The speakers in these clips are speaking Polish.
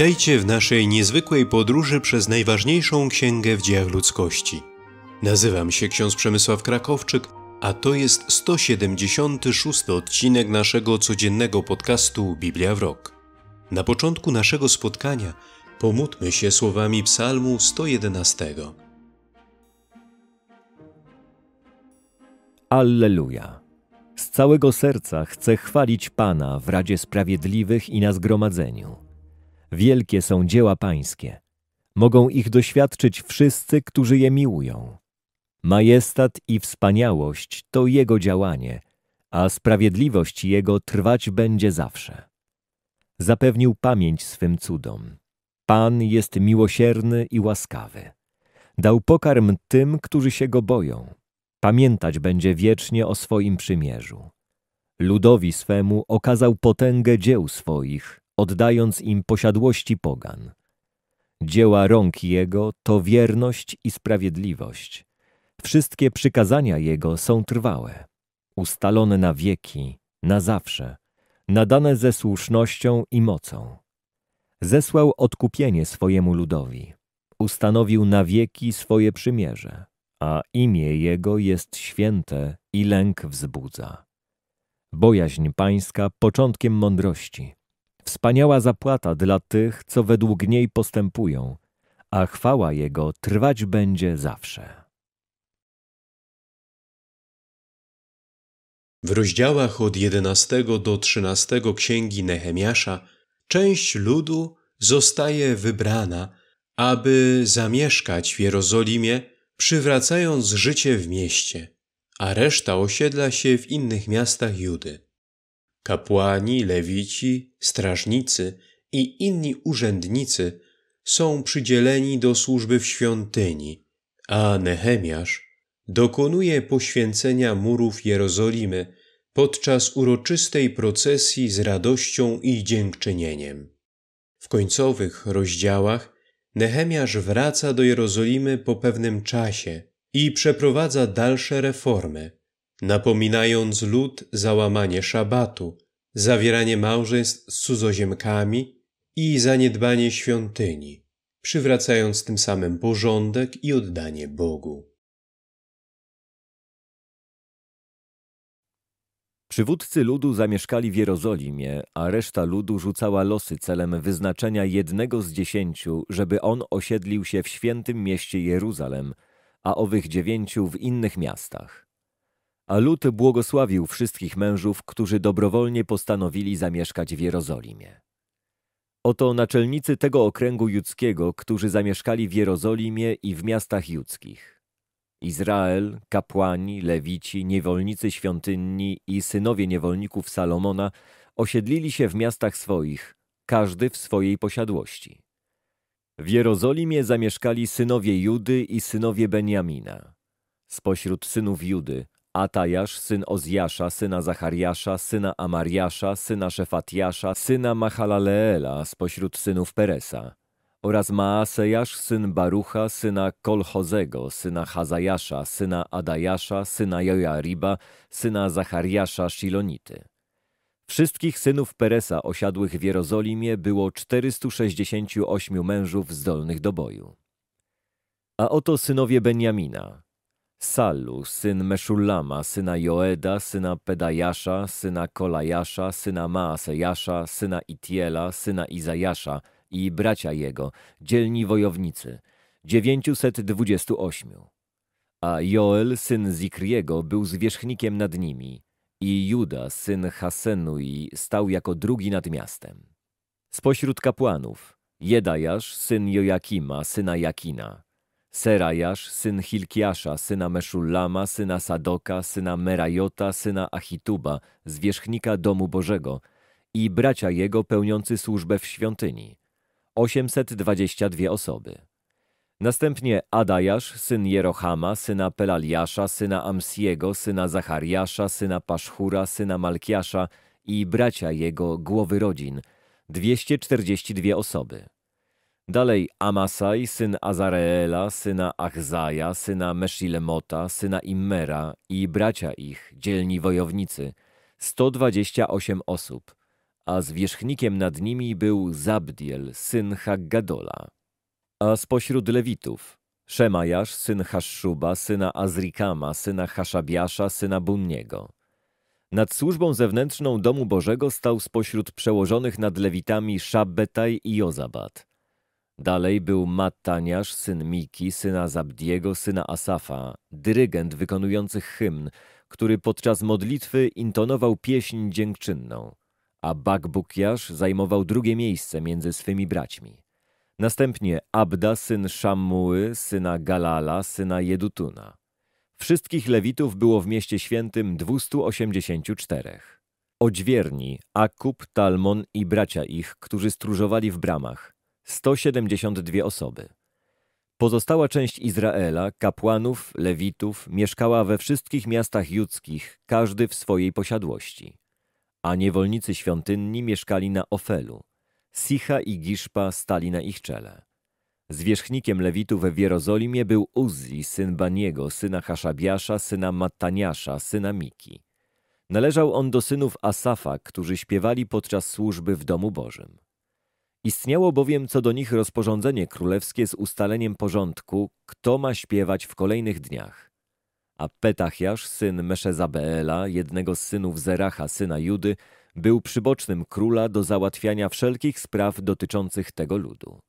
Witajcie w naszej niezwykłej podróży przez najważniejszą księgę w dziejach ludzkości. Nazywam się ksiądz Przemysław Krakowczyk, a to jest 176 odcinek naszego codziennego podcastu Biblia w Rok. Na początku naszego spotkania pomódmy się słowami Psalmu 111. Alleluja! Z całego serca chcę chwalić Pana w Radzie Sprawiedliwych i na zgromadzeniu Wielkie są dzieła Pańskie. Mogą ich doświadczyć wszyscy, którzy je miłują. Majestat i wspaniałość to Jego działanie, a sprawiedliwość Jego trwać będzie zawsze. Zapewnił pamięć swym cudom. Pan jest miłosierny i łaskawy. Dał pokarm tym, którzy się Go boją. Pamiętać będzie wiecznie o swoim przymierzu. Ludowi swemu okazał potęgę dzieł swoich, oddając im posiadłości pogan. Dzieła rąk Jego to wierność i sprawiedliwość. Wszystkie przykazania Jego są trwałe, ustalone na wieki, na zawsze, nadane ze słusznością i mocą. Zesłał odkupienie swojemu ludowi, ustanowił na wieki swoje przymierze, a imię Jego jest święte i lęk wzbudza. Bojaźń Pańska początkiem mądrości – wspaniała zapłata dla tych, co według niej postępują, a chwała Jego trwać będzie zawsze. W rozdziałach od 11 do 13 księgi Nehemiasza część ludu zostaje wybrana, aby zamieszkać w Jerozolimie, przywracając życie w mieście, a reszta osiedla się w innych miastach Judy kapłani, lewici, strażnicy i inni urzędnicy są przydzieleni do służby w świątyni, a Nehemiasz dokonuje poświęcenia murów Jerozolimy podczas uroczystej procesji z radością i dziękczynieniem. W końcowych rozdziałach Nehemiasz wraca do Jerozolimy po pewnym czasie i przeprowadza dalsze reformy – napominając lud załamanie szabatu, zawieranie małżeństw z cudzoziemkami i zaniedbanie świątyni, przywracając tym samym porządek i oddanie Bogu. Przywódcy ludu zamieszkali w Jerozolimie, a reszta ludu rzucała losy celem wyznaczenia jednego z dziesięciu, żeby on osiedlił się w świętym mieście Jeruzalem, a owych dziewięciu w innych miastach. A lud błogosławił wszystkich mężów, którzy dobrowolnie postanowili zamieszkać w Jerozolimie. Oto naczelnicy tego okręgu judzkiego, którzy zamieszkali w Jerozolimie i w miastach judzkich. Izrael, kapłani, lewici, niewolnicy świątynni i synowie niewolników Salomona osiedlili się w miastach swoich, każdy w swojej posiadłości. W Jerozolimie zamieszkali synowie Judy i synowie Beniamina. Spośród synów Judy Atajasz, syn Ozjasza, syna Zachariasza, syna Amariasza, syna Szefatiasza, syna Mahalaleela spośród synów Peresa, oraz Maasejasz, syn Barucha, syna Kolchozego, syna Hazajasza, syna Adajasza, syna Jojariba, syna Zachariasza Shilonity. Wszystkich synów Peresa osiadłych w Jerozolimie było 468 mężów zdolnych do boju. A oto synowie Benjamina, Salu, syn Meszulama, syna Joeda, syna Pedajasza, syna Kolajasza, syna Maasejasza, syna Itiela, syna Izajasza i bracia jego, dzielni wojownicy, 928. A Joel, syn Zikriego, był zwierzchnikiem nad nimi i Juda, syn Hasenui, stał jako drugi nad miastem. Spośród kapłanów Jedajasz, syn Jojakima, syna Jakina, Serajasz, syn Hilkiasza, syna Meszullama, syna Sadoka, syna Merajota, syna Achituba, zwierzchnika domu Bożego i bracia jego pełniący służbę w świątyni. 822 osoby. Następnie Adajasz, syn Jerochama, syna Pelaliasza, syna Amsiego, syna Zachariasza, syna Paszchura, syna Malkiasza i bracia jego, głowy rodzin, 242 osoby. Dalej Amasaj, syn Azareela, syna Achzaja, syna Meshilemota syna Immera i bracia ich, dzielni wojownicy, 128 osób, a zwierzchnikiem nad nimi był Zabdiel, syn Haggadola. A spośród Lewitów Szemajasz, syn Haszuba, syna Azrikama, syna Haszabiasza, syna Bunniego. Nad służbą zewnętrzną domu Bożego stał spośród przełożonych nad Lewitami Szabbetaj i Jozabat – Dalej był Mattaniasz, syn Miki, syna Zabdiego, syna Asafa, dyrygent wykonujący hymn, który podczas modlitwy intonował pieśń dziękczynną, a Bakbukiasz zajmował drugie miejsce między swymi braćmi. Następnie Abda, syn Szamuły, syna Galala, syna Jedutuna. Wszystkich Lewitów było w mieście świętym 284. Odźwierni, Akub, Talmon i bracia ich, którzy stróżowali w bramach, 172 osoby. Pozostała część Izraela, kapłanów, lewitów, mieszkała we wszystkich miastach judzkich, każdy w swojej posiadłości. A niewolnicy świątynni mieszkali na Ofelu. Sicha i Giszpa stali na ich czele. Zwierzchnikiem Lewitów w Jerozolimie był Uzzi, syn Baniego, syna Haszabiasza, syna Mattaniasza, syna Miki. Należał on do synów Asafa, którzy śpiewali podczas służby w Domu Bożym. Istniało bowiem co do nich rozporządzenie królewskie z ustaleniem porządku, kto ma śpiewać w kolejnych dniach. A Petachiasz, syn Meszezabeela, jednego z synów Zeracha, syna Judy, był przybocznym króla do załatwiania wszelkich spraw dotyczących tego ludu.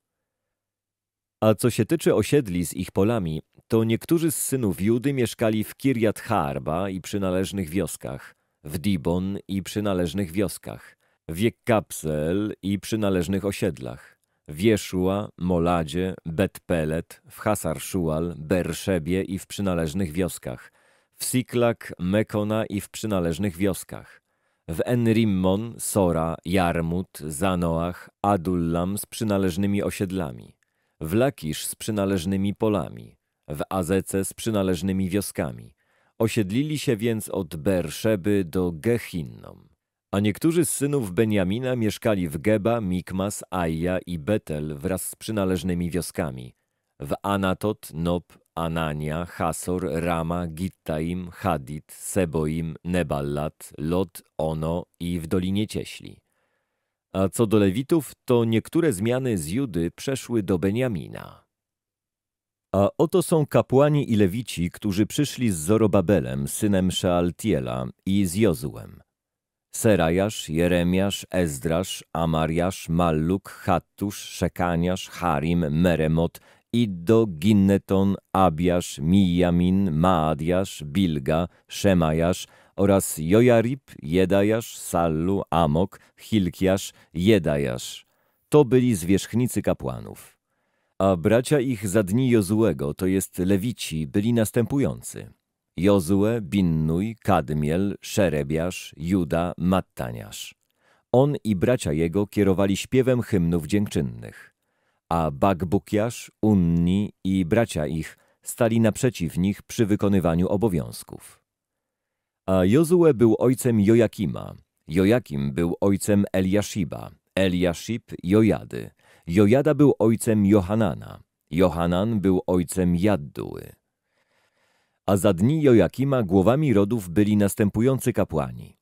A co się tyczy osiedli z ich polami, to niektórzy z synów Judy mieszkali w Kirjat Harba i przynależnych wioskach, w Dibon i przynależnych wioskach, wiek kapsel i przynależnych osiedlach. Wieszua, Moladzie, Betpelet, w Hasarszual, Berszebie i w przynależnych wioskach, w Siklak, Mekona i w przynależnych wioskach, w Enrimmon, Sora, Jarmut, Zanoach, Adullam z przynależnymi osiedlami, w Lakisz z przynależnymi polami, w Azece z przynależnymi wioskami. Osiedlili się więc od Berszeby do Gehinnom. A niektórzy z synów Benjamina mieszkali w Geba, Mikmas, Aja i Betel wraz z przynależnymi wioskami. W Anatot, Nob, Anania, Hasor, Rama, Gittaim, Hadit, Seboim, Neballat, Lot, Ono i w Dolinie Cieśli. A co do Lewitów, to niektóre zmiany z Judy przeszły do Benjamina. A oto są kapłani i Lewici, którzy przyszli z Zorobabelem, synem Szaaltiela i z Jozułem. Serajasz, Jeremiasz, Ezdrasz, Amariasz, Malluk, Hattusz, Szekaniasz, Harim, Meremot, Iddo, Ginneton, Abiasz, Mijamin, Maadiasz, Bilga, Szemajasz oraz Jojarib, Jedajasz, Sallu, Amok, Hilkiasz, Jedajasz. To byli zwierzchnicy kapłanów. A bracia ich za dni Jozuego, to jest Lewici, byli następujący – Jozue, Binnuj, Kadmiel, Szerebiasz, Juda, Mattaniasz. On i bracia jego kierowali śpiewem hymnów dziękczynnych, a Bagbukiasz, Unni i bracia ich stali naprzeciw nich przy wykonywaniu obowiązków. A Jozue był ojcem Jojakima, Jojakim był ojcem Eliashiba, Eliashib Jojady, Jojada był ojcem Johanana, Johanan był ojcem Jadduły a za dni Jojakima głowami rodów byli następujący kapłani.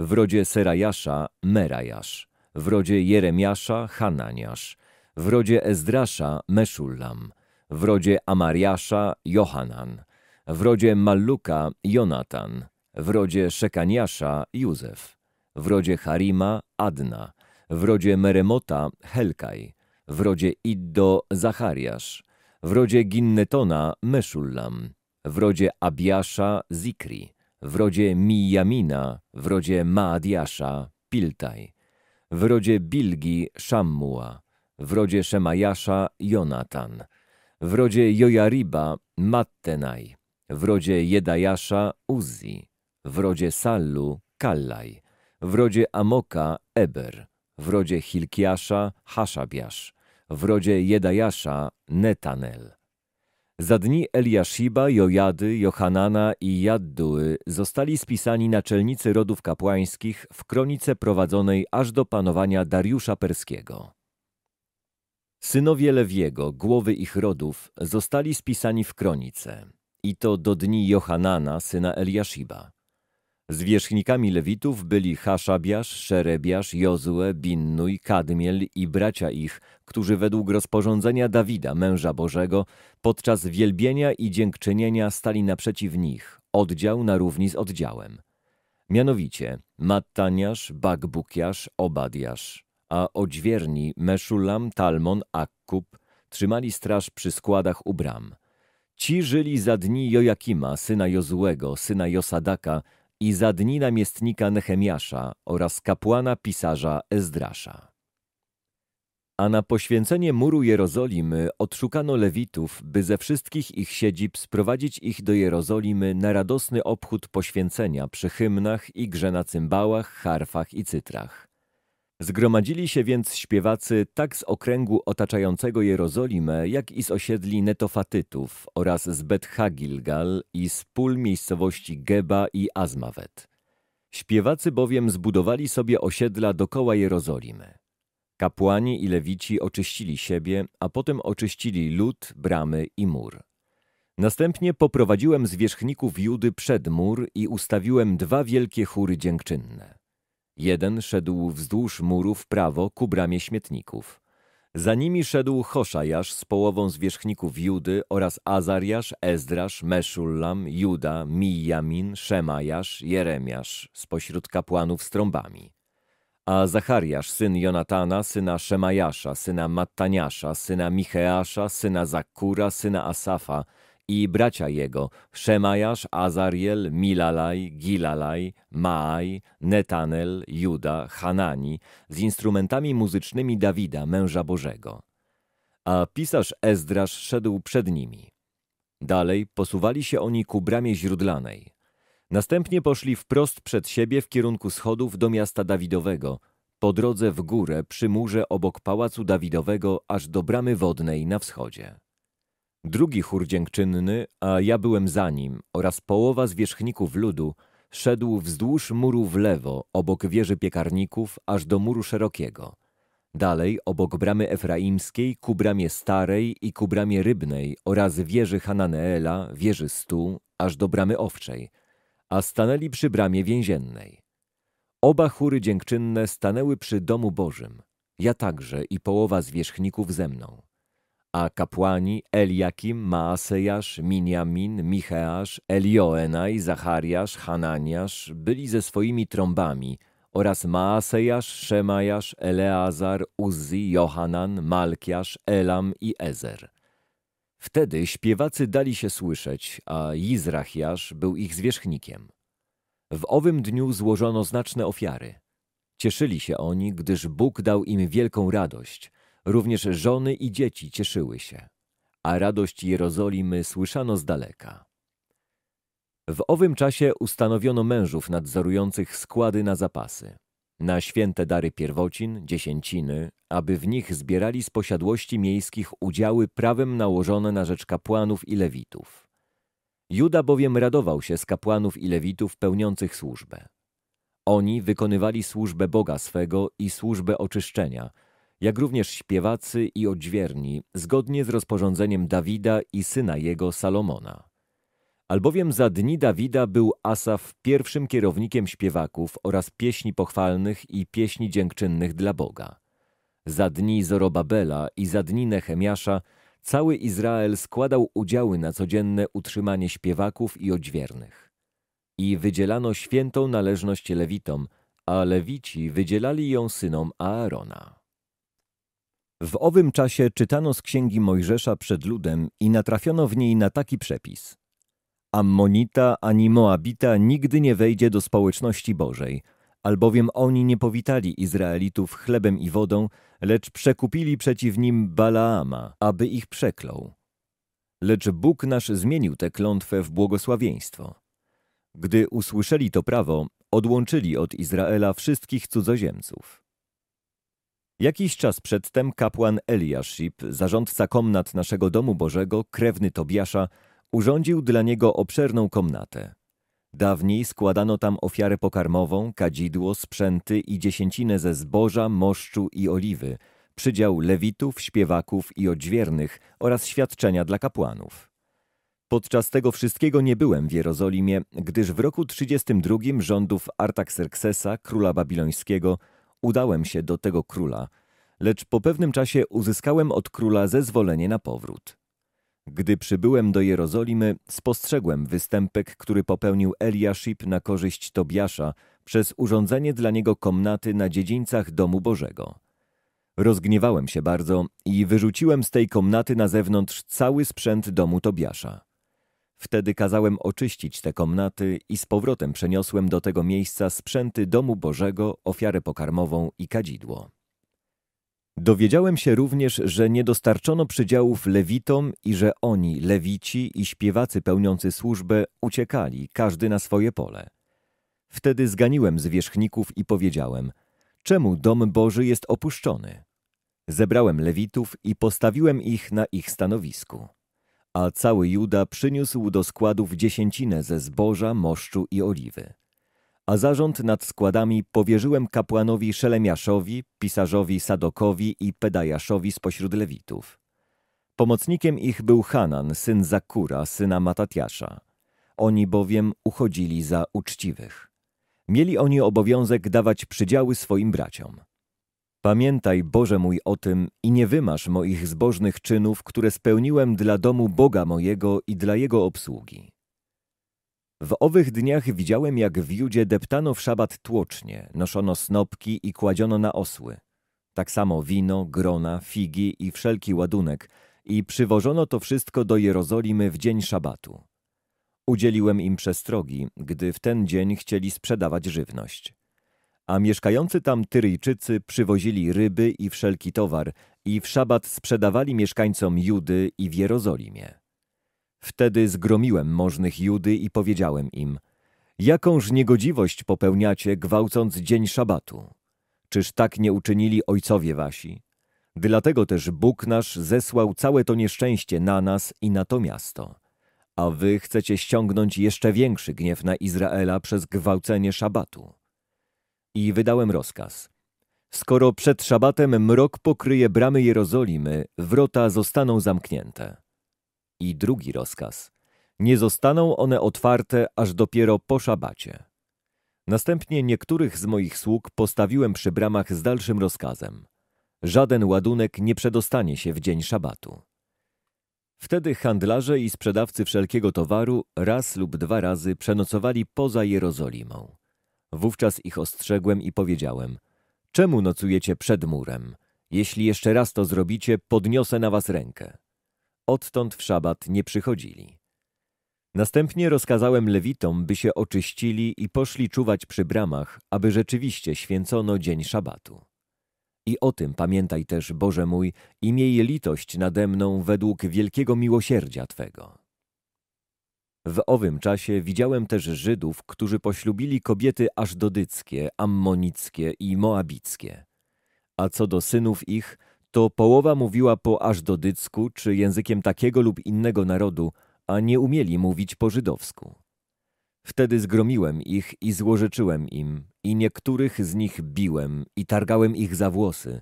W rodzie Serajasza Merajasz, w rodzie Jeremiasza Hananiasz, w rodzie Ezdrasza Meszullam, w rodzie Amariasza Johanan, w rodzie Malluka Jonatan, w rodzie Szekaniasza Józef, w rodzie Harima Adna, w rodzie Meremota Helkaj, w rodzie Iddo Zachariasz, w rodzie Ginnetona Meszullam, w rodzie Abiasza Zikri, w rodzie Mijamina, w rodzie Maadiasza Piltaj, w rodzie Bilgi Szammua, w rodzie Szemajasza Jonatan, w rodzie Jojariba Mattenaj, w rodzie Jedajasza Uzi, w rodzie Sallu Kallaj, w rodzie Amoka Eber, w rodzie Hilkiasza Haszabiasz, w rodzie Jedajasza Netanel, za dni Eliashiba, Jojady, Johanana i Jadduły zostali spisani naczelnicy rodów kapłańskich w kronice prowadzonej aż do panowania Dariusza Perskiego. Synowie Lewiego, głowy ich rodów, zostali spisani w kronice, i to do dni Johanana, syna Eliashiba. Zwierzchnikami Lewitów byli Haszabiasz, Szerebiasz, Jozue, Binnuj, Kadmiel i bracia ich, którzy według rozporządzenia Dawida, męża Bożego, podczas wielbienia i dziękczynienia stali naprzeciw nich, oddział na równi z oddziałem. Mianowicie Mattaniasz, Bagbukiasz, Obadiasz, a odźwierni Meszulam, Talmon, Akkub trzymali straż przy składach u bram. Ci żyli za dni Jojakima, syna Jozłego, syna Josadaka, i za dni namiestnika Nehemiasza oraz kapłana pisarza Ezdrasza. A na poświęcenie muru Jerozolimy odszukano Lewitów, by ze wszystkich ich siedzib sprowadzić ich do Jerozolimy na radosny obchód poświęcenia przy hymnach i grze na cymbałach, harfach i cytrach. Zgromadzili się więc śpiewacy tak z okręgu otaczającego Jerozolimę, jak i z osiedli Netofatytów oraz z Beth Hagilgal i z pól miejscowości Geba i Azmawet. Śpiewacy bowiem zbudowali sobie osiedla dokoła Jerozolimy. Kapłani i lewici oczyścili siebie, a potem oczyścili lud, bramy i mur. Następnie poprowadziłem zwierzchników Judy przed mur i ustawiłem dwa wielkie chóry dziękczynne. Jeden szedł wzdłuż muru w prawo ku bramie śmietników. Za nimi szedł Hoszajasz z połową zwierzchników Judy oraz Azariasz, Ezdrasz, Meszullam, Juda, Mijamin, Szemajasz, Jeremiasz spośród kapłanów z trąbami. A Zachariasz, syn Jonatana, syna Szemajasza, syna Mattaniasza, syna Micheasza, syna Zakura, syna Asafa – i bracia jego, Szemajasz, Azariel, Milalaj, Gilalaj, Maaj, Netanel, Juda, Hanani, z instrumentami muzycznymi Dawida, męża Bożego. A pisarz Ezdrasz szedł przed nimi. Dalej posuwali się oni ku bramie źródlanej. Następnie poszli wprost przed siebie w kierunku schodów do miasta Dawidowego, po drodze w górę przy murze obok pałacu Dawidowego aż do bramy wodnej na wschodzie. Drugi chór dziękczynny, a ja byłem za nim, oraz połowa zwierzchników ludu, szedł wzdłuż muru w lewo, obok wieży piekarników, aż do muru szerokiego. Dalej, obok bramy efraimskiej, ku bramie starej i ku bramie rybnej oraz wieży Hananeela, wieży stu, aż do bramy owczej, a stanęli przy bramie więziennej. Oba chóry dziękczynne stanęły przy domu Bożym, ja także i połowa zwierzchników ze mną a kapłani Eliakim, Maasejasz, Miniamin, Micheasz, Elioenaj, Zachariasz, Hananiasz byli ze swoimi trąbami oraz Maasejasz, Szemajasz, Eleazar, Uzzi, Johanan, Malkiasz, Elam i Ezer. Wtedy śpiewacy dali się słyszeć, a Izrachiasz był ich zwierzchnikiem. W owym dniu złożono znaczne ofiary. Cieszyli się oni, gdyż Bóg dał im wielką radość – Również żony i dzieci cieszyły się, a radość Jerozolimy słyszano z daleka. W owym czasie ustanowiono mężów nadzorujących składy na zapasy, na święte dary pierwocin, dziesięciny, aby w nich zbierali z posiadłości miejskich udziały prawem nałożone na rzecz kapłanów i lewitów. Juda bowiem radował się z kapłanów i lewitów pełniących służbę. Oni wykonywali służbę Boga swego i służbę oczyszczenia – jak również śpiewacy i odźwierni, zgodnie z rozporządzeniem Dawida i syna jego Salomona. Albowiem za dni Dawida był Asaf pierwszym kierownikiem śpiewaków oraz pieśni pochwalnych i pieśni dziękczynnych dla Boga. Za dni Zorobabela i za dni Nehemiasza cały Izrael składał udziały na codzienne utrzymanie śpiewaków i odźwiernych. I wydzielano świętą należność Lewitom, a Lewici wydzielali ją synom Aarona. W owym czasie czytano z księgi Mojżesza przed ludem i natrafiono w niej na taki przepis. Ammonita ani Moabita nigdy nie wejdzie do społeczności Bożej, albowiem oni nie powitali Izraelitów chlebem i wodą, lecz przekupili przeciw nim Balaama, aby ich przeklął. Lecz Bóg nasz zmienił tę klątwę w błogosławieństwo. Gdy usłyszeli to prawo, odłączyli od Izraela wszystkich cudzoziemców. Jakiś czas przedtem kapłan Eliaszib, zarządca komnat naszego domu Bożego, krewny Tobiasza, urządził dla niego obszerną komnatę. Dawniej składano tam ofiarę pokarmową, kadzidło, sprzęty i dziesięcinę ze zboża, moszczu i oliwy, przydział lewitów, śpiewaków i odźwiernych oraz świadczenia dla kapłanów. Podczas tego wszystkiego nie byłem w Jerozolimie, gdyż w roku 32 rządów Artaxerxesa, króla babilońskiego, udałem się do tego króla, lecz po pewnym czasie uzyskałem od króla zezwolenie na powrót. Gdy przybyłem do Jerozolimy, spostrzegłem występek, który popełnił Eliaszib na korzyść Tobiasza przez urządzenie dla niego komnaty na dziedzińcach Domu Bożego. Rozgniewałem się bardzo i wyrzuciłem z tej komnaty na zewnątrz cały sprzęt domu Tobiasza. Wtedy kazałem oczyścić te komnaty i z powrotem przeniosłem do tego miejsca sprzęty domu Bożego, ofiarę pokarmową i kadzidło. Dowiedziałem się również, że nie dostarczono przydziałów lewitom i że oni, lewici i śpiewacy pełniący służbę, uciekali, każdy na swoje pole. Wtedy zganiłem zwierzchników i powiedziałem, czemu dom Boży jest opuszczony? Zebrałem lewitów i postawiłem ich na ich stanowisku a cały Juda przyniósł do składów dziesięcinę ze zboża, moszczu i oliwy. A zarząd nad składami powierzyłem kapłanowi Szelemiaszowi, pisarzowi Sadokowi i Pedajaszowi spośród Lewitów. Pomocnikiem ich był Hanan, syn Zakura, syna Matatiasza. Oni bowiem uchodzili za uczciwych. Mieli oni obowiązek dawać przydziały swoim braciom. Pamiętaj, Boże mój, o tym i nie wymasz moich zbożnych czynów, które spełniłem dla domu Boga mojego i dla Jego obsługi. W owych dniach widziałem, jak w Judzie deptano w szabat tłocznie, noszono snopki i kładziono na osły. Tak samo wino, grona, figi i wszelki ładunek i przywożono to wszystko do Jerozolimy w dzień szabatu. Udzieliłem im przestrogi, gdy w ten dzień chcieli sprzedawać żywność a mieszkający tam Tyryjczycy przywozili ryby i wszelki towar i w szabat sprzedawali mieszkańcom Judy i w Jerozolimie. Wtedy zgromiłem możnych Judy i powiedziałem im, jakąż niegodziwość popełniacie, gwałcąc dzień szabatu? Czyż tak nie uczynili ojcowie wasi? Dlatego też Bóg nasz zesłał całe to nieszczęście na nas i na to miasto. A wy chcecie ściągnąć jeszcze większy gniew na Izraela przez gwałcenie szabatu i wydałem rozkaz. Skoro przed szabatem mrok pokryje bramy Jerozolimy, wrota zostaną zamknięte. I drugi rozkaz. Nie zostaną one otwarte aż dopiero po szabacie. Następnie niektórych z moich sług postawiłem przy bramach z dalszym rozkazem. Żaden ładunek nie przedostanie się w dzień szabatu. Wtedy handlarze i sprzedawcy wszelkiego towaru raz lub dwa razy przenocowali poza Jerozolimą. Wówczas ich ostrzegłem i powiedziałem, czemu nocujecie przed murem? Jeśli jeszcze raz to zrobicie, podniosę na was rękę. Odtąd w szabat nie przychodzili. Następnie rozkazałem lewitom, by się oczyścili i poszli czuwać przy bramach, aby rzeczywiście święcono dzień szabatu. I o tym pamiętaj też, Boże mój, i miej litość nade mną według wielkiego miłosierdzia Twego. W owym czasie widziałem też Żydów, którzy poślubili kobiety ażdodyckie, ammonickie i moabickie. A co do synów ich, to połowa mówiła po ażdodycku czy językiem takiego lub innego narodu, a nie umieli mówić po żydowsku. Wtedy zgromiłem ich i złożyczyłem im, i niektórych z nich biłem i targałem ich za włosy.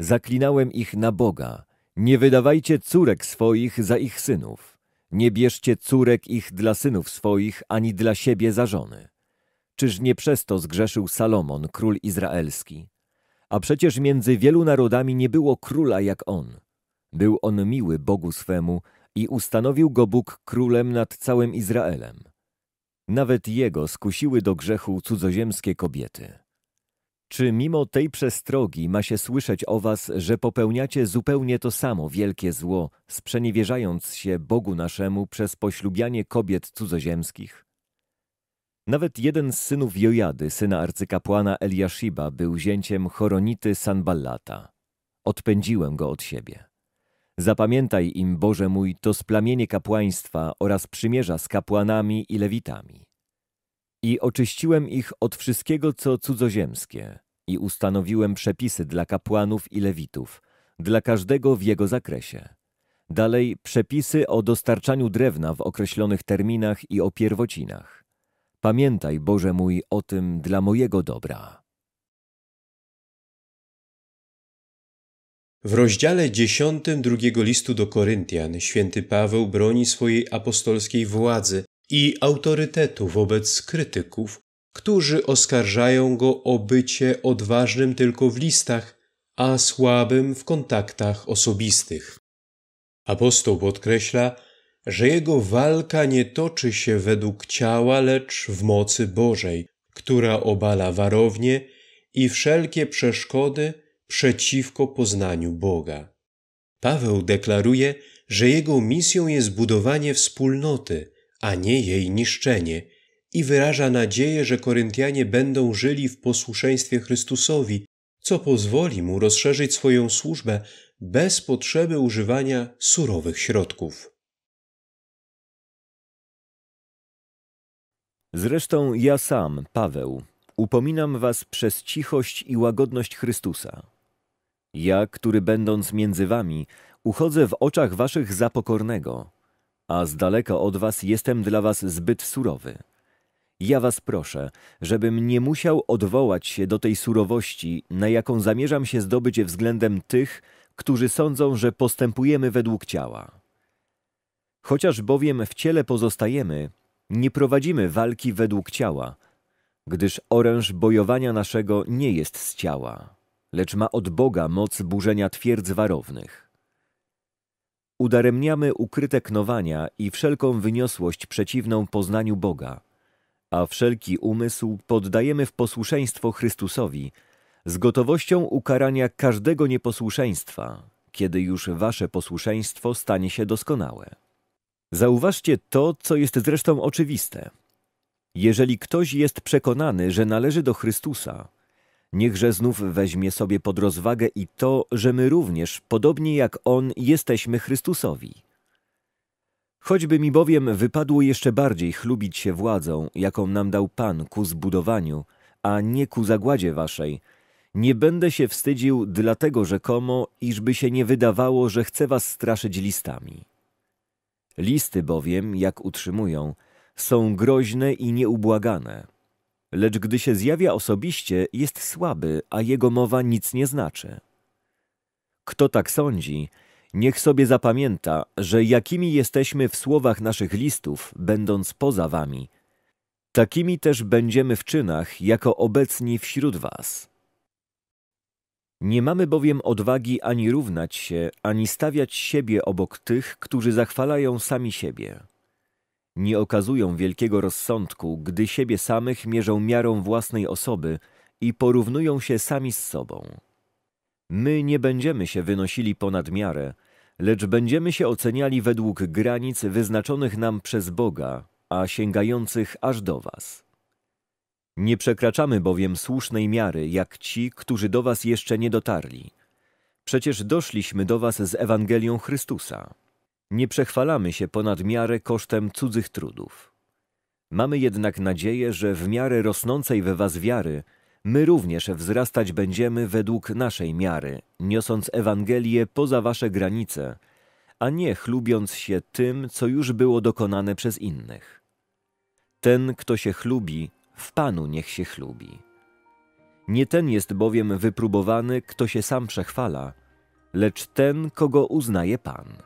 Zaklinałem ich na Boga, nie wydawajcie córek swoich za ich synów. Nie bierzcie córek ich dla synów swoich, ani dla siebie za żony. Czyż nie przez to zgrzeszył Salomon, król izraelski? A przecież między wielu narodami nie było króla jak on. Był on miły Bogu swemu i ustanowił go Bóg królem nad całym Izraelem. Nawet jego skusiły do grzechu cudzoziemskie kobiety. Czy mimo tej przestrogi ma się słyszeć o was, że popełniacie zupełnie to samo wielkie zło, sprzeniewierzając się Bogu naszemu przez poślubianie kobiet cudzoziemskich? Nawet jeden z synów Jojady, syna arcykapłana Eliashiba, był zięciem Choronity Sanballata. Odpędziłem go od siebie. Zapamiętaj im, Boże mój, to splamienie kapłaństwa oraz przymierza z kapłanami i lewitami. I oczyściłem ich od wszystkiego, co cudzoziemskie, i ustanowiłem przepisy dla kapłanów i lewitów, dla każdego w jego zakresie. Dalej przepisy o dostarczaniu drewna w określonych terminach i o pierwocinach. Pamiętaj, Boże mój, o tym dla mojego dobra. W rozdziale 10 drugiego listu do Koryntian święty Paweł broni swojej apostolskiej władzy i autorytetu wobec krytyków, którzy oskarżają go o bycie odważnym tylko w listach, a słabym w kontaktach osobistych. Apostoł podkreśla, że jego walka nie toczy się według ciała, lecz w mocy Bożej, która obala warownie i wszelkie przeszkody przeciwko poznaniu Boga. Paweł deklaruje, że jego misją jest budowanie wspólnoty, a nie jej niszczenie i wyraża nadzieję, że Koryntianie będą żyli w posłuszeństwie Chrystusowi, co pozwoli mu rozszerzyć swoją służbę bez potrzeby używania surowych środków. Zresztą ja sam, Paweł, upominam was przez cichość i łagodność Chrystusa. Ja, który będąc między wami, uchodzę w oczach waszych za pokornego – a z daleka od was jestem dla was zbyt surowy. Ja was proszę, żebym nie musiał odwołać się do tej surowości, na jaką zamierzam się zdobyć względem tych, którzy sądzą, że postępujemy według ciała. Chociaż bowiem w ciele pozostajemy, nie prowadzimy walki według ciała, gdyż oręż bojowania naszego nie jest z ciała, lecz ma od Boga moc burzenia twierdz warownych. Udaremniamy ukryte knowania i wszelką wyniosłość przeciwną poznaniu Boga, a wszelki umysł poddajemy w posłuszeństwo Chrystusowi, z gotowością ukarania każdego nieposłuszeństwa, kiedy już wasze posłuszeństwo stanie się doskonałe. Zauważcie to, co jest zresztą oczywiste. Jeżeli ktoś jest przekonany, że należy do Chrystusa, Niechże znów weźmie sobie pod rozwagę i to, że my również, podobnie jak On, jesteśmy Chrystusowi. Choćby mi bowiem wypadło jeszcze bardziej chlubić się władzą, jaką nam dał Pan ku zbudowaniu, a nie ku zagładzie waszej, nie będę się wstydził dlatego rzekomo, iżby się nie wydawało, że chcę was straszyć listami. Listy bowiem, jak utrzymują, są groźne i nieubłagane lecz gdy się zjawia osobiście, jest słaby, a jego mowa nic nie znaczy. Kto tak sądzi, niech sobie zapamięta, że jakimi jesteśmy w słowach naszych listów, będąc poza wami, takimi też będziemy w czynach, jako obecni wśród was. Nie mamy bowiem odwagi ani równać się, ani stawiać siebie obok tych, którzy zachwalają sami siebie nie okazują wielkiego rozsądku, gdy siebie samych mierzą miarą własnej osoby i porównują się sami z sobą. My nie będziemy się wynosili ponad miarę, lecz będziemy się oceniali według granic wyznaczonych nam przez Boga, a sięgających aż do Was. Nie przekraczamy bowiem słusznej miary, jak ci, którzy do Was jeszcze nie dotarli. Przecież doszliśmy do Was z Ewangelią Chrystusa. Nie przechwalamy się ponad miarę kosztem cudzych trudów. Mamy jednak nadzieję, że w miarę rosnącej we was wiary, my również wzrastać będziemy według naszej miary, niosąc Ewangelię poza wasze granice, a nie chlubiąc się tym, co już było dokonane przez innych. Ten, kto się chlubi, w Panu niech się chlubi. Nie ten jest bowiem wypróbowany, kto się sam przechwala, lecz ten, kogo uznaje Pan.